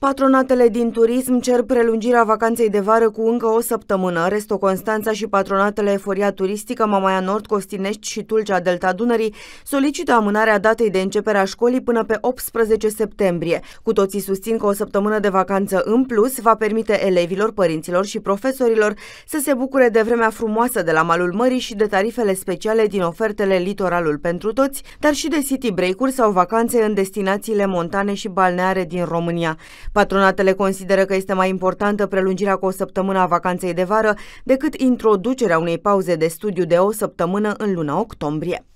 Patronatele din turism cer prelungirea vacanței de vară cu încă o săptămână. Resto Constanța și patronatele Eforia Turistică, Mamaia Nord, Costinești și Tulcea Delta Dunării solicită amânarea datei de începere a școlii până pe 18 septembrie. Cu toții susțin că o săptămână de vacanță în plus va permite elevilor, părinților și profesorilor să se bucure de vremea frumoasă de la malul mării și de tarifele speciale din ofertele Litoralul pentru toți, dar și de city break-uri sau vacanțe în destinațiile montane și balneare din România. Patronatele consideră că este mai importantă prelungirea cu o săptămână a vacanței de vară decât introducerea unei pauze de studiu de o săptămână în luna octombrie.